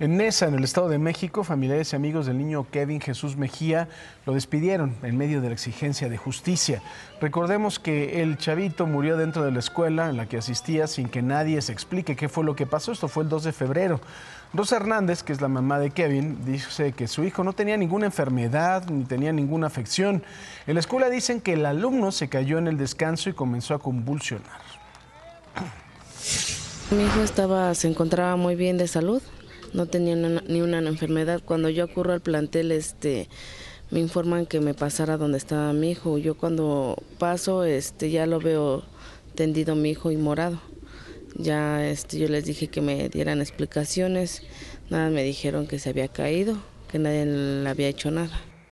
En Nesa, en el Estado de México, familiares y amigos del niño Kevin Jesús Mejía lo despidieron en medio de la exigencia de justicia. Recordemos que el chavito murió dentro de la escuela en la que asistía sin que nadie se explique qué fue lo que pasó. Esto fue el 2 de febrero. Rosa Hernández, que es la mamá de Kevin, dice que su hijo no tenía ninguna enfermedad ni tenía ninguna afección. En la escuela dicen que el alumno se cayó en el descanso y comenzó a convulsionar. Mi hijo estaba, se encontraba muy bien de salud, no tenía ni una enfermedad. Cuando yo acurro al plantel, este, me informan que me pasara donde estaba mi hijo. Yo cuando paso, este, ya lo veo tendido mi hijo y morado. Ya este, yo les dije que me dieran explicaciones, nada, me dijeron que se había caído, que nadie le había hecho nada.